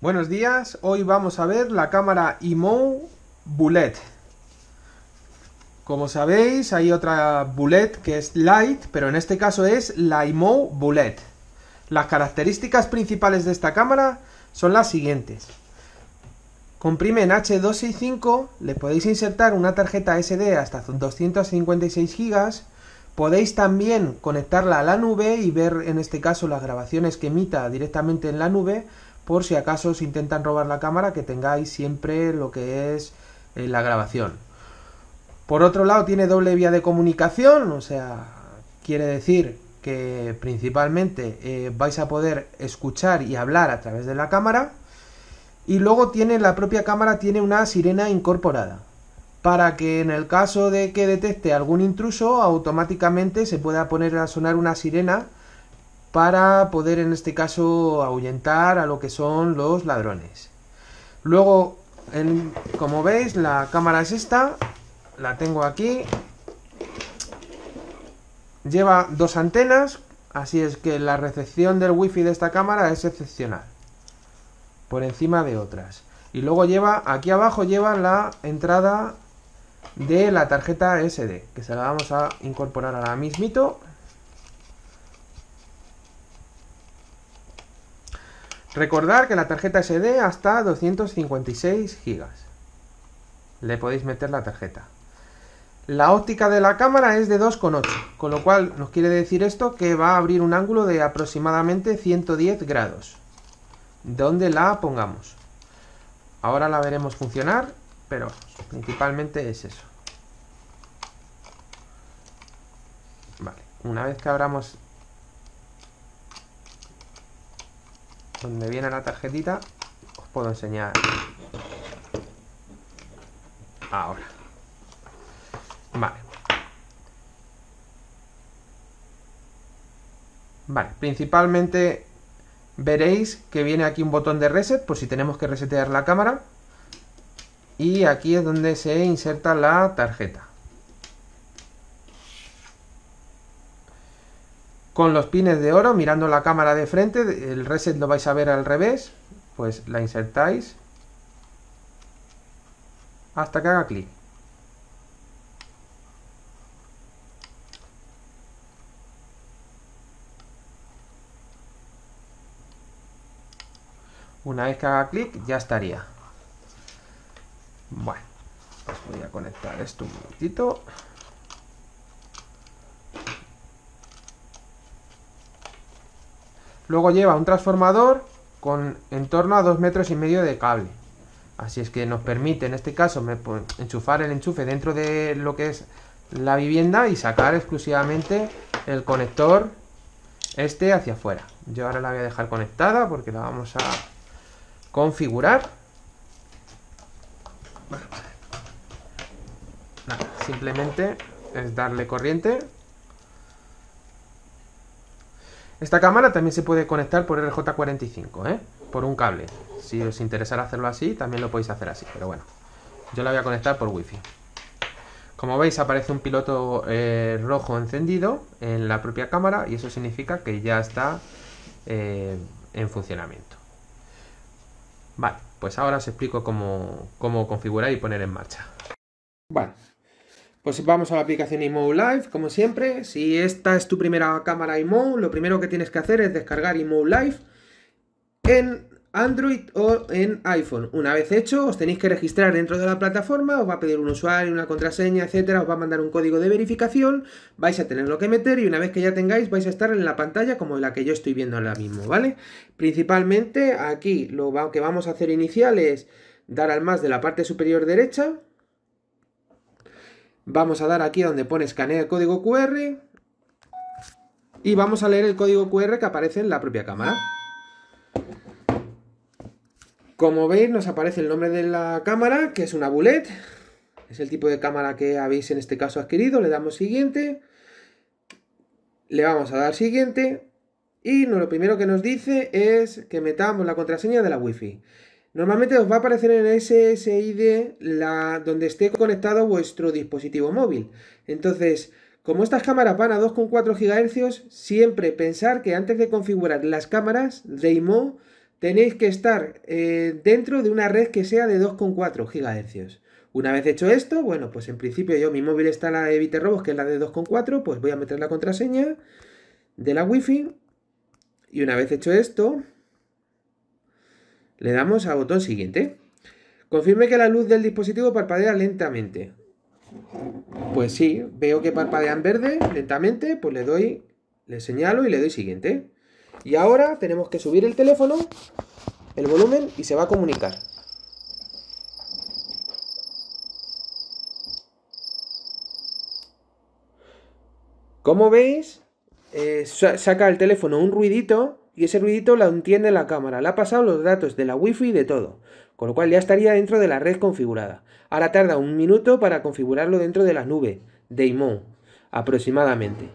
Buenos días, hoy vamos a ver la cámara IMO Bullet. Como sabéis, hay otra Bullet que es Light, pero en este caso es la IMO Bullet. Las características principales de esta cámara son las siguientes. Comprime en H265, le podéis insertar una tarjeta SD hasta 256 GB. Podéis también conectarla a la nube y ver en este caso las grabaciones que emita directamente en la nube por si acaso os intentan robar la cámara, que tengáis siempre lo que es eh, la grabación. Por otro lado, tiene doble vía de comunicación, o sea, quiere decir que principalmente eh, vais a poder escuchar y hablar a través de la cámara. Y luego tiene la propia cámara, tiene una sirena incorporada para que en el caso de que detecte algún intruso automáticamente se pueda poner a sonar una sirena para poder en este caso ahuyentar a lo que son los ladrones. Luego, como veis, la cámara es esta, la tengo aquí, lleva dos antenas, así es que la recepción del wifi de esta cámara es excepcional, por encima de otras. Y luego lleva, aquí abajo lleva la entrada de la tarjeta SD, que se la vamos a incorporar ahora mismito. Recordar que la tarjeta SD hasta 256 gigas Le podéis meter la tarjeta. La óptica de la cámara es de 2,8, con lo cual nos quiere decir esto que va a abrir un ángulo de aproximadamente 110 grados. Donde la pongamos. Ahora la veremos funcionar, pero principalmente es eso. Vale, una vez que abramos donde viene la tarjetita, os puedo enseñar ahora. Vale. Vale, principalmente veréis que viene aquí un botón de reset, por si tenemos que resetear la cámara. Y aquí es donde se inserta la tarjeta. con los pines de oro mirando la cámara de frente, el reset lo vais a ver al revés, pues la insertáis hasta que haga clic. Una vez que haga clic ya estaría. Bueno, voy a conectar esto un momentito. Luego lleva un transformador con en torno a 2 metros y medio de cable. Así es que nos permite, en este caso, enchufar el enchufe dentro de lo que es la vivienda y sacar exclusivamente el conector este hacia afuera. Yo ahora la voy a dejar conectada porque la vamos a configurar. simplemente es darle corriente esta cámara también se puede conectar por RJ45, ¿eh? Por un cable. Si os interesara hacerlo así, también lo podéis hacer así, pero bueno. Yo la voy a conectar por wifi. Como veis aparece un piloto eh, rojo encendido en la propia cámara y eso significa que ya está eh, en funcionamiento. Vale, pues ahora os explico cómo, configurar y poner en marcha. Pues vamos a la aplicación IMOU Live, como siempre. Si esta es tu primera cámara IMOU, lo primero que tienes que hacer es descargar IMOU Live en Android o en iPhone. Una vez hecho, os tenéis que registrar dentro de la plataforma, os va a pedir un usuario, una contraseña, etcétera, os va a mandar un código de verificación, vais a tenerlo que meter y una vez que ya tengáis vais a estar en la pantalla como la que yo estoy viendo ahora mismo, ¿vale? Principalmente aquí lo que vamos a hacer inicial es dar al más de la parte superior derecha, Vamos a dar aquí a donde pone escanear el código QR y vamos a leer el código QR que aparece en la propia cámara. Como veis nos aparece el nombre de la cámara, que es una bullet, es el tipo de cámara que habéis en este caso adquirido, le damos siguiente, le vamos a dar siguiente y lo primero que nos dice es que metamos la contraseña de la Wi-Fi. Normalmente os va a aparecer en SSID la, donde esté conectado vuestro dispositivo móvil. Entonces, como estas cámaras van a 2,4 GHz, siempre pensar que antes de configurar las cámaras de IMO tenéis que estar eh, dentro de una red que sea de 2,4 GHz. Una vez hecho esto, bueno, pues en principio yo mi móvil está la de robos que es la de 2,4, pues voy a meter la contraseña de la Wi-Fi. Y una vez hecho esto, le damos al botón siguiente. Confirme que la luz del dispositivo parpadea lentamente. Pues sí, veo que parpadean verde lentamente, pues le doy, le señalo y le doy siguiente. Y ahora tenemos que subir el teléfono, el volumen y se va a comunicar. Como veis, eh, saca el teléfono un ruidito y ese ruidito lo entiende la cámara, le ha pasado los datos de la wifi y de todo, con lo cual ya estaría dentro de la red configurada. Ahora tarda un minuto para configurarlo dentro de la nube, Daemon, aproximadamente.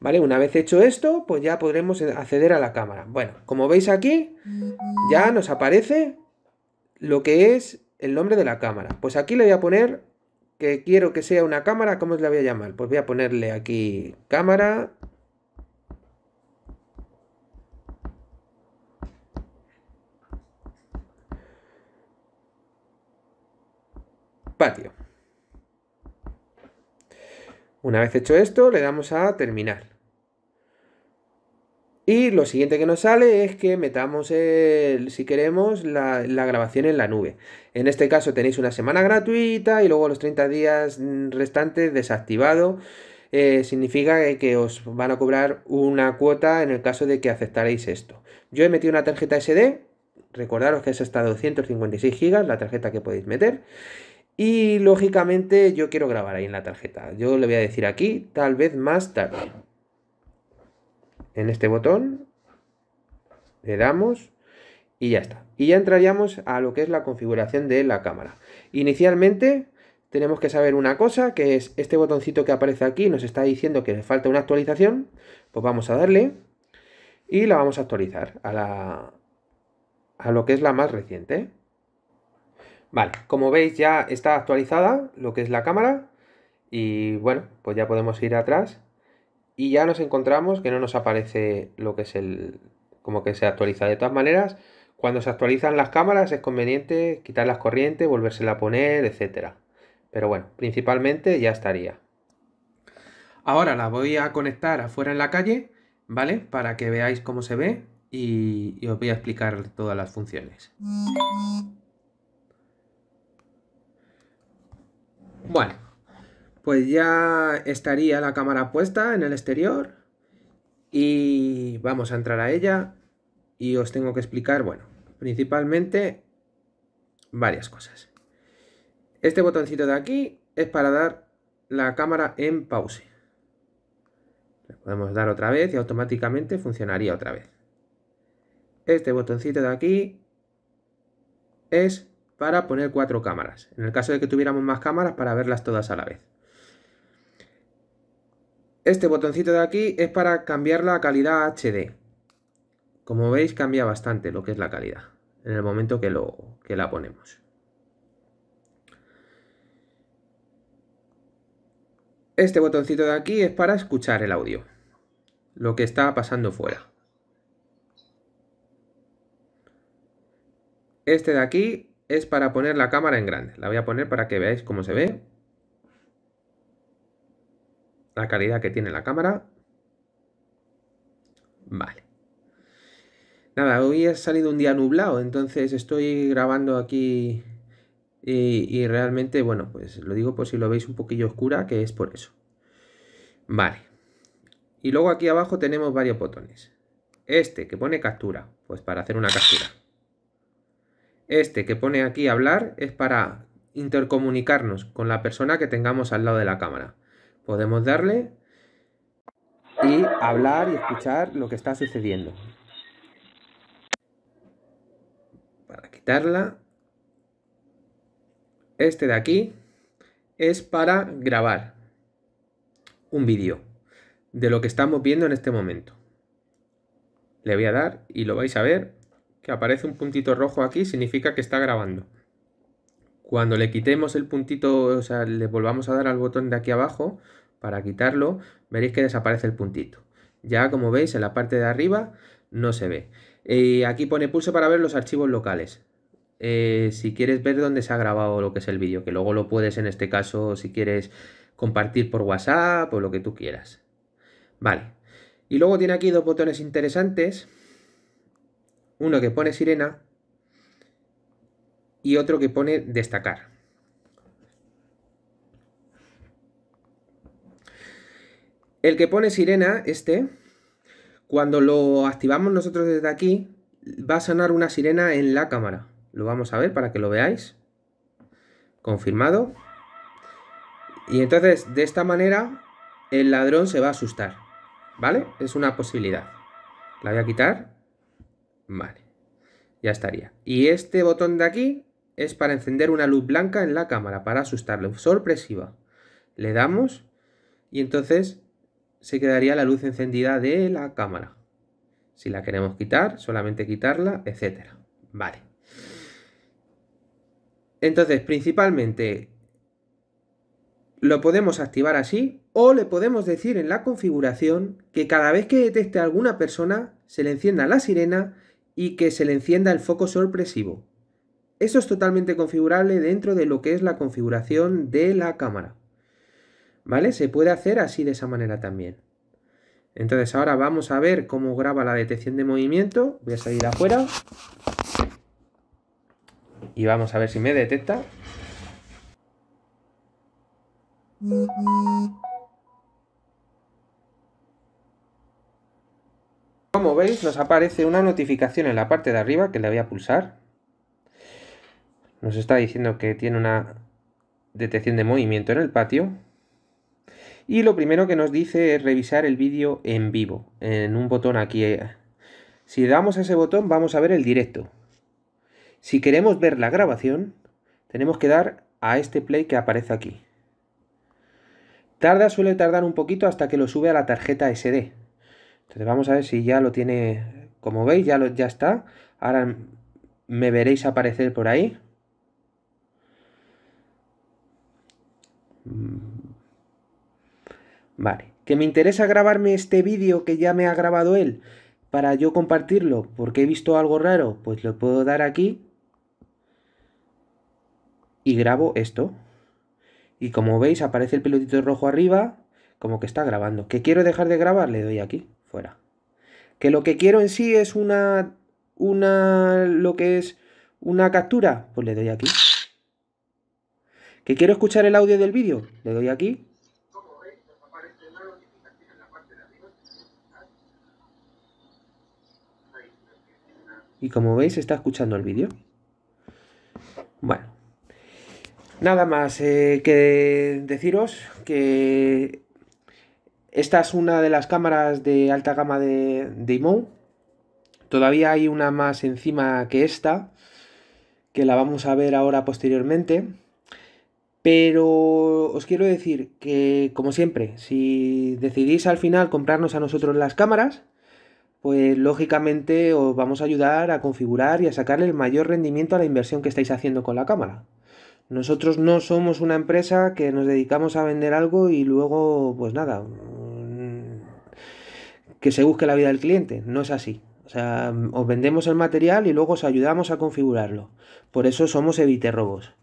¿Vale? Una vez hecho esto, pues ya podremos acceder a la cámara. Bueno, como veis aquí, ya nos aparece lo que es el nombre de la cámara. Pues aquí le voy a poner que quiero que sea una cámara, ¿cómo la voy a llamar? Pues voy a ponerle aquí cámara patio. Una vez hecho esto, le damos a terminar. Y lo siguiente que nos sale es que metamos, si queremos, la, grabación en la nube. En este caso tenéis una semana gratuita y luego los 30 días restantes desactivado. Eh, significa que os van a cobrar una cuota en el caso de que aceptaréis esto. Yo he metido una tarjeta SD, recordaros que es hasta 256 GB la tarjeta que podéis meter. Y lógicamente yo quiero grabar ahí en la tarjeta. Yo le voy a decir aquí, tal vez más tarde. En este botón le damos y ya está. Y ya entraríamos a lo que es la configuración de la cámara. Inicialmente tenemos que saber una cosa, que es este botoncito que aparece aquí nos está diciendo que le falta una actualización. Pues vamos a darle y la vamos a actualizar a, la, a lo que es la más reciente. Vale, como veis ya está actualizada lo que es la cámara y bueno, pues ya podemos ir atrás y ya nos encontramos que no nos aparece lo que es el... como que se actualiza. De todas maneras, cuando se actualizan las cámaras es conveniente quitar las corrientes, volvérsela a poner, etcétera. Pero bueno, principalmente ya estaría. Ahora la voy a conectar afuera en la calle, ¿vale? Para que veáis cómo se ve y, y os voy a explicar todas las funciones. Bueno, pues ya estaría la cámara puesta en el exterior y vamos a entrar a ella y os tengo que explicar, bueno, principalmente varias cosas. Este botoncito de aquí es para dar la cámara en pause. Le podemos dar otra vez y automáticamente funcionaría otra vez. Este botoncito de aquí es para poner cuatro cámaras, en el caso de que tuviéramos más cámaras para verlas todas a la vez. Este botoncito de aquí es para cambiar la calidad HD. Como veis cambia bastante lo que es la calidad en el momento que, lo, que la ponemos. Este botoncito de aquí es para escuchar el audio, lo que está pasando fuera. Este de aquí es para poner la cámara en grande. La voy a poner para que veáis cómo se ve. La calidad que tiene la cámara. Vale. Nada, hoy ha salido un día nublado, entonces estoy grabando aquí y, realmente, bueno, pues lo digo por si lo veis un poquillo oscura, que es por eso. Vale. Y luego aquí abajo tenemos varios botones. Este, que pone captura, pues para hacer una captura. Este que pone aquí hablar es para intercomunicarnos con la persona que tengamos al lado de la cámara. Podemos darle y hablar y escuchar lo que está sucediendo. Para quitarla. Este de aquí es para grabar un vídeo de lo que estamos viendo en este momento. Le voy a dar y lo vais a ver que aparece un puntito rojo aquí significa que está grabando. Cuando le quitemos el puntito, o sea, le volvamos a dar al botón de aquí abajo para quitarlo, veréis que desaparece el puntito. Ya como veis en la parte de arriba no se ve. Eh, aquí pone pulso para ver los archivos locales. Eh, si quieres ver dónde se ha grabado lo que es el vídeo, que luego lo puedes en este caso si quieres compartir por WhatsApp o lo que tú quieras. Vale. Y luego tiene aquí dos botones interesantes uno que pone sirena y otro que pone destacar. El que pone sirena, este, cuando lo activamos nosotros desde aquí, va a sonar una sirena en la cámara. Lo vamos a ver para que lo veáis. Confirmado. Y entonces, de esta manera, el ladrón se va a asustar. ¿Vale? Es una posibilidad. La voy a quitar. Vale. Ya estaría. Y este botón de aquí es para encender una luz blanca en la cámara, para asustarlo. Sorpresiva. Le damos y entonces se quedaría la luz encendida de la cámara. Si la queremos quitar, solamente quitarla, etcétera. Vale. Entonces, principalmente lo podemos activar así o le podemos decir en la configuración que cada vez que detecte a alguna persona se le encienda la sirena y que se le encienda el foco sorpresivo. Eso es totalmente configurable dentro de lo que es la configuración de la cámara. ¿Vale? Se puede hacer así de esa manera también. Entonces ahora vamos a ver cómo graba la detección de movimiento. Voy a salir afuera. Y vamos a ver si me detecta. Como veis, nos aparece una notificación en la parte de arriba que le voy a pulsar. Nos está diciendo que tiene una detección de movimiento en el patio. Y lo primero que nos dice es revisar el vídeo en vivo, en un botón aquí. Si damos a ese botón vamos a ver el directo. Si queremos ver la grabación, tenemos que dar a este play que aparece aquí. Tarda, suele tardar un poquito hasta que lo sube a la tarjeta SD. Entonces vamos a ver si ya lo tiene, como veis, ya, lo, ya está. Ahora me veréis aparecer por ahí. Mm. Vale. ¿Que me interesa grabarme este vídeo que ya me ha grabado él para yo compartirlo porque he visto algo raro? Pues lo puedo dar aquí y grabo esto. Y como veis aparece el pelotito rojo arriba como que está grabando. ¿Que quiero dejar de grabar? Le doy aquí fuera. Que lo que quiero en sí es una, una, lo que es una captura, pues le doy aquí. Que quiero escuchar el audio del vídeo, le doy aquí. Y como veis, está escuchando el vídeo. Bueno, nada más eh, que deciros que esta es una de las cámaras de alta gama de, de Todavía hay una más encima que esta, que la vamos a ver ahora posteriormente. Pero os quiero decir que, como siempre, si decidís al final comprarnos a nosotros las cámaras, pues lógicamente os vamos a ayudar a configurar y a sacarle el mayor rendimiento a la inversión que estáis haciendo con la cámara. Nosotros no somos una empresa que nos dedicamos a vender algo y luego, pues nada, mm, que se busque la vida del cliente. No es así. O sea, os vendemos el material y luego os ayudamos a configurarlo. Por eso somos Evite Robos.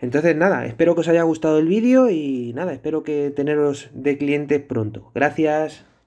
Entonces, nada, espero que os haya gustado el vídeo y nada, espero que teneros de clientes pronto. Gracias.